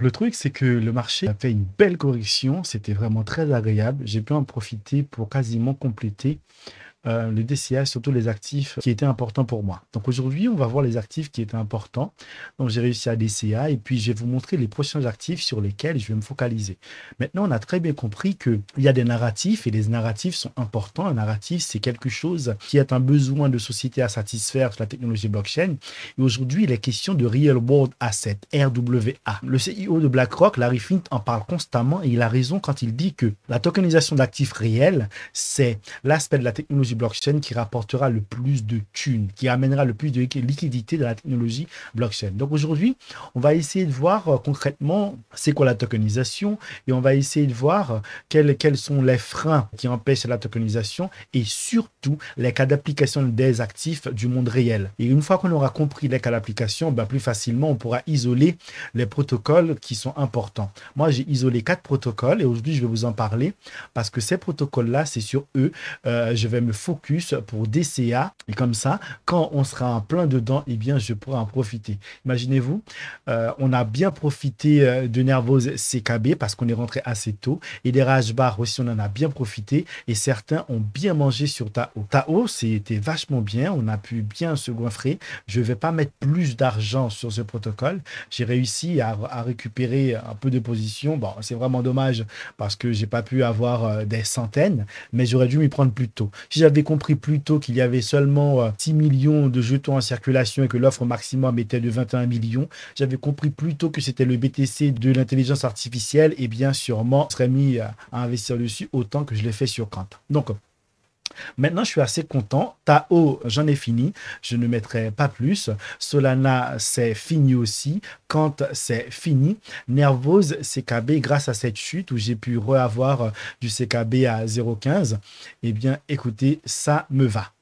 Le truc, c'est que le marché a fait une belle correction. C'était vraiment très agréable. J'ai pu en profiter pour quasiment compléter euh, le les DCA, surtout les actifs qui étaient importants pour moi. Donc aujourd'hui, on va voir les actifs qui étaient importants. Donc j'ai réussi à DCA et puis je vais vous montrer les prochains actifs sur lesquels je vais me focaliser. Maintenant, on a très bien compris qu'il y a des narratifs et les narratifs sont importants. Un narratif, c'est quelque chose qui est un besoin de société à satisfaire sur la technologie blockchain. Et aujourd'hui, il est question de Real World Asset, RWA. Le CEO de BlackRock, Larry Fink, en parle constamment et il a raison quand il dit que la tokenisation d'actifs réels, c'est l'aspect de la technologie blockchain qui rapportera le plus de thunes, qui amènera le plus de liquidité dans la technologie blockchain. Donc aujourd'hui, on va essayer de voir euh, concrètement c'est quoi la tokenisation et on va essayer de voir euh, quels, quels sont les freins qui empêchent la tokenisation et surtout les cas d'application des actifs du monde réel. Et une fois qu'on aura compris les cas d'application, ben, plus facilement on pourra isoler les protocoles qui sont importants. Moi, j'ai isolé quatre protocoles et aujourd'hui je vais vous en parler parce que ces protocoles-là, c'est sur eux, euh, je vais me focus pour DCA. Et comme ça, quand on sera en plein dedans, et eh bien, je pourrai en profiter. Imaginez-vous, euh, on a bien profité euh, de Nervose CKB parce qu'on est rentré assez tôt. Et des Rage Bar aussi, on en a bien profité. Et certains ont bien mangé sur Tao. Tao, c'était vachement bien. On a pu bien se goinfrer. Je ne vais pas mettre plus d'argent sur ce protocole. J'ai réussi à, récupérer un peu de position. Bon, c'est vraiment dommage parce que j'ai pas pu avoir euh, des centaines, mais j'aurais dû m'y prendre plus tôt. Si j'avais compris plus tôt qu'il y avait seulement 6 euh, millions de jetons en circulation et que l'offre maximum était de 21 millions, j'avais compris plus tôt que c'était le BTC de l'intelligence artificielle et bien sûrement serait mis euh, à investir dessus autant que je l'ai fait sur Quant. Donc, Maintenant, je suis assez content. Tao, j'en ai fini. Je ne mettrai pas plus. Solana, c'est fini aussi. Kant, c'est fini. Nervose, CKB, grâce à cette chute où j'ai pu reavoir du CKB à 0,15, eh bien, écoutez, ça me va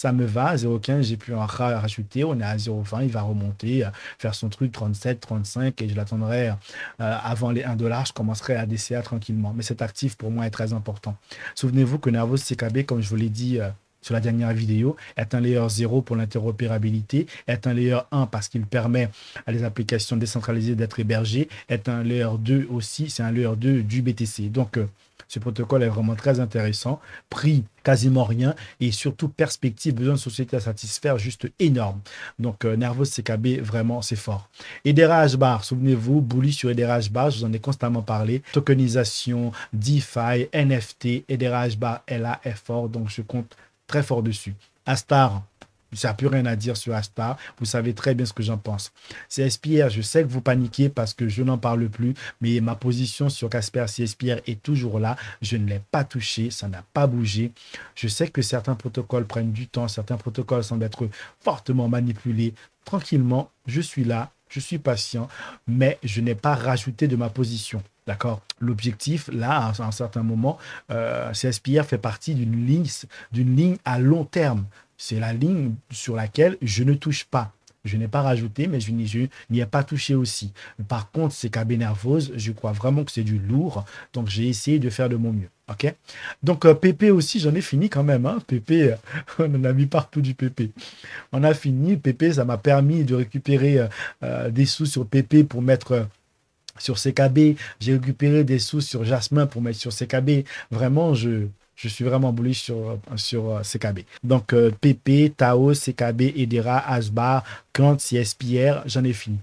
ça me va. 0,15, j'ai pu en rajouter. On est à 0,20, il va remonter, euh, faire son truc 37, 35 et je l'attendrai euh, avant les 1 dollar. Je commencerai à DCA tranquillement. Mais cet actif pour moi est très important. Souvenez-vous que Nervos CKB, comme je vous l'ai dit, euh, sur la dernière vidéo, est un layer 0 pour l'interopérabilité, est un layer 1 parce qu'il permet à les applications décentralisées d'être hébergées, est un layer 2 aussi, c'est un layer 2 du BTC. Donc, ce protocole est vraiment très intéressant. Prix quasiment rien et surtout perspective, besoin de société à satisfaire juste énorme. Donc euh, Nervos CKB, vraiment, c'est fort. Edera Bar, souvenez-vous, Bully sur Edera Bar, je vous en ai constamment parlé. Tokenisation, DeFi, NFT, Edera Bar elle là, est fort, donc je compte très fort dessus. Astar, ça n'a plus rien à dire sur Aspar, Vous savez très bien ce que j'en pense. CSPR, je sais que vous paniquez parce que je n'en parle plus, mais ma position sur Casper CSPR est toujours là. Je ne l'ai pas touché, ça n'a pas bougé. Je sais que certains protocoles prennent du temps, certains protocoles semblent être fortement manipulés. Tranquillement, je suis là, je suis patient, mais je n'ai pas rajouté de ma position. D'accord L'objectif, là, à un certain moment, euh, CSPR fait partie d'une ligne, d'une ligne à long terme c'est la ligne sur laquelle je ne touche pas. Je n'ai pas rajouté, mais je n'y ai pas touché aussi. Par contre, c'est KB nerveuse. je crois vraiment que c'est du lourd. Donc, j'ai essayé de faire de mon mieux. OK Donc, euh, PP aussi, j'en ai fini quand même. Hein PP, euh, on en a mis partout du PP. On a fini. PP, ça m'a permis de récupérer euh, des sous sur PP pour mettre sur CKB. J'ai récupéré des sous sur Jasmin pour mettre sur CKB. Vraiment, je, je suis vraiment bullish sur, sur euh, CKB. Donc, PP, euh, Tao, CKB, Edera, Asbar, quand SPR, j'en ai fini.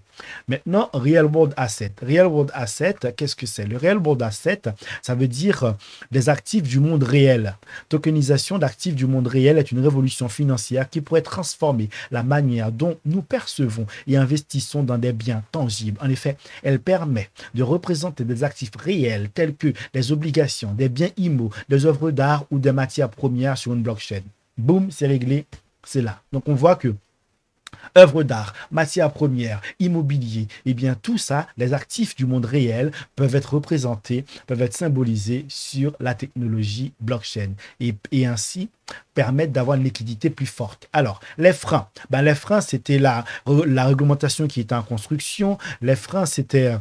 Maintenant, Real World Asset. Real World Asset, qu'est-ce que c'est Le Real World Asset, ça veut dire euh, des actifs du monde réel. Tokenisation d'actifs du monde réel est une révolution financière qui pourrait transformer la manière dont nous percevons et investissons dans des biens tangibles. En effet, elle permet de représenter des actifs réels tels que des obligations, des biens IMO, des œuvres d'art ou des matières premières sur une blockchain. Boum, c'est réglé, c'est là. Donc on voit que œuvres d'art, matières premières, immobilier, et eh bien tout ça, les actifs du monde réel peuvent être représentés, peuvent être symbolisés sur la technologie blockchain et, ainsi permettre d'avoir une liquidité plus forte. Alors, les freins, ben, les freins, c'était la, la réglementation qui était en construction, les freins, c'était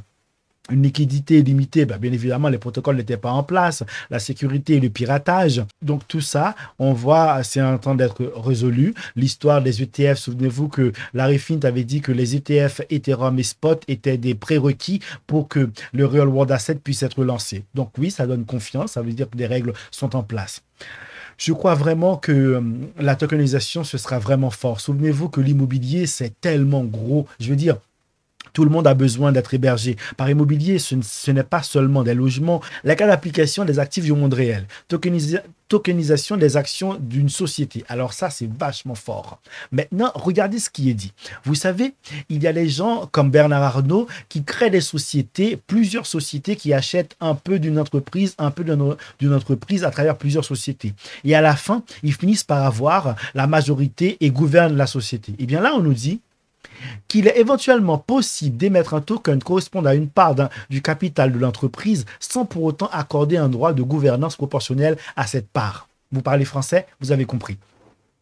une liquidité limitée, bah, bien évidemment, les protocoles n'étaient pas en place, la sécurité et le piratage. Donc tout ça, on voit, c'est en train d'être résolu. L'histoire des ETF, souvenez-vous que Larry Fint avait dit que les ETF Ethereum et Spot étaient des prérequis pour que le Real World Asset puisse être lancé. Donc oui, ça donne confiance, ça veut dire que des règles sont en place je crois vraiment que euh, la tokenisation, ce sera vraiment fort. Souvenez-vous que l'immobilier, c'est tellement gros. Je veux dire, tout le monde a besoin d'être hébergé. Par immobilier, ce n'est pas seulement des logements. La cas d'application des actifs du monde réel. tokenisation des actions d'une société. Alors ça, c'est vachement fort. Maintenant, regardez ce qui est dit. Vous savez, il y a des gens comme Bernard Arnault qui créent des sociétés, plusieurs sociétés qui achètent un peu d'une entreprise, un peu d'une entreprise à travers plusieurs sociétés. Et à la fin, ils finissent par avoir la majorité et gouvernent la société. Et eh bien là, on nous dit, qu'il est éventuellement possible d'émettre un token correspondant à une part du capital de l'entreprise sans pour autant accorder un droit de gouvernance proportionnel à cette part. Vous parlez français, vous avez compris.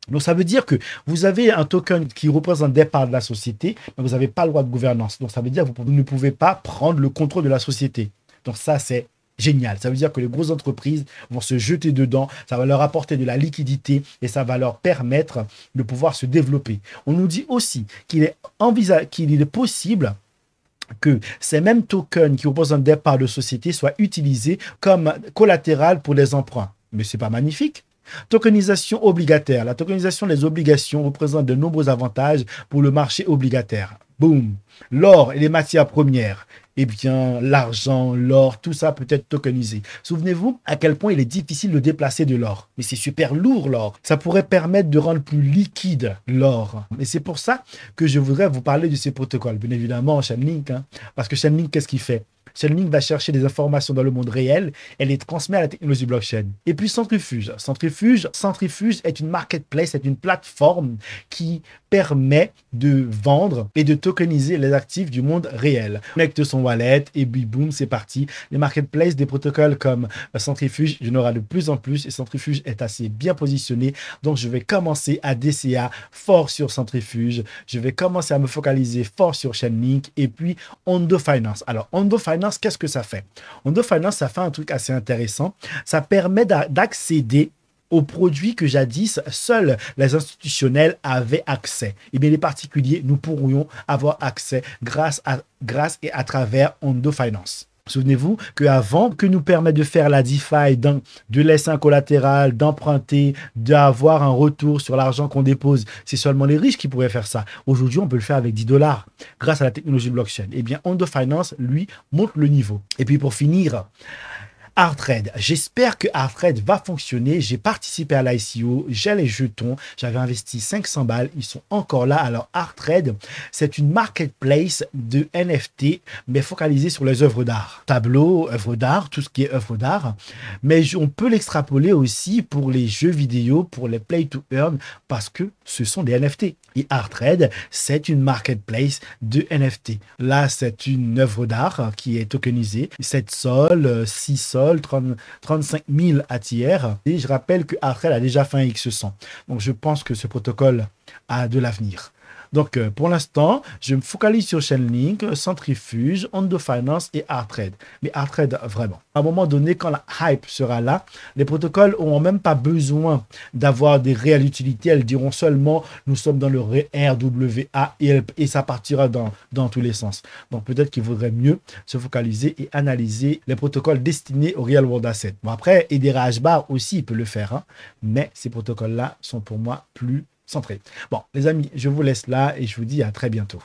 Donc ça veut dire que vous avez un token qui représente des parts de la société, mais vous n'avez pas le droit de gouvernance. Donc ça veut dire que vous ne pouvez pas prendre le contrôle de la société. Donc ça, c'est génial. Ça veut dire que les grosses entreprises vont se jeter dedans, ça va leur apporter de la liquidité et ça va leur permettre de pouvoir se développer. On nous dit aussi qu'il est, qu'il est possible que ces mêmes tokens qui représentent des parts de société soient utilisés comme collatéral pour les emprunts. Mais c'est pas magnifique Tokenisation obligataire. La tokenisation des obligations représente de nombreux avantages pour le marché obligataire. Boom. L'or et les matières premières, eh bien, l'argent, l'or, tout ça peut être tokenisé. Souvenez-vous à quel point il est difficile de déplacer de l'or. Mais c'est super lourd l'or. Ça pourrait permettre de rendre plus liquide l'or. Et c'est pour ça que je voudrais vous parler de ces protocoles. Bien évidemment, Chainlink, hein. parce que Chainlink, qu'est-ce qu'il fait Chainlink va chercher des informations dans le monde réel elle les transmet à la technologie blockchain. Et puis Centrifuge. Centrifuge, Centrifuge est une marketplace, c'est une plateforme qui permet de vendre et de tokeniser les actifs du monde réel. Connecte son wallet et boum, c'est parti. Les marketplaces des protocoles comme Centrifuge, je y de plus en plus et Centrifuge est assez bien positionné. Donc je vais commencer à DCA fort sur Centrifuge. Je vais commencer à me focaliser fort sur Chainlink et puis Ondo Finance. Alors Ondo Finance qu'est-ce que ça fait Ondo Finance, ça fait un truc assez intéressant. Ça permet d'accéder aux produits que jadis seuls les institutionnels avaient accès. Et eh bien les particuliers, nous pourrions avoir accès grâce, à, grâce et à travers Ondo Finance. Souvenez-vous qu'avant que nous permet de faire la DeFi de laisser un collatéral, d'emprunter, d'avoir un retour sur l'argent qu'on dépose, c'est seulement les riches qui pourraient faire ça. Aujourd'hui, on peut le faire avec 10 dollars grâce à la technologie blockchain. Eh bien, Ondo Finance, lui, monte le niveau. Et puis pour finir, Artred. J'espère que Artred va fonctionner. J'ai participé à l'ICO, j'ai les jetons, j'avais investi 500 balles, ils sont encore là. Alors Artred, c'est une marketplace de NFT, mais focalisée sur les œuvres d'art. Tableaux, œuvres d'art, tout ce qui est œuvres d'art. Mais on peut l'extrapoler aussi pour les jeux vidéo, pour les play to earn, parce que ce sont des NFT. Et Artred, c'est une marketplace de NFT. Là, c'est une œuvre d'art qui est tokenisée. 7 sols, 6 sols 35 000 à tiers Et je rappelle que Artel a déjà fait un X100. Donc je pense que ce protocole a de l'avenir. Donc, euh, pour l'instant, je me focalise sur Chainlink, Centrifuge, Ondo Finance et Artrade. Mais Artrade, vraiment. À un moment donné, quand la hype sera là, les protocoles n'auront même pas besoin d'avoir des réelles utilités. Elles diront seulement, nous sommes dans le RWA et, et ça partira dans, tous les sens. Donc, peut-être qu'il vaudrait mieux se focaliser et analyser les protocoles destinés au Real World Asset. Bon, après, Edera HBAR aussi peut le faire, hein. mais ces protocoles-là sont pour moi plus centré. Bon, les amis, je vous laisse là et je vous dis à très bientôt.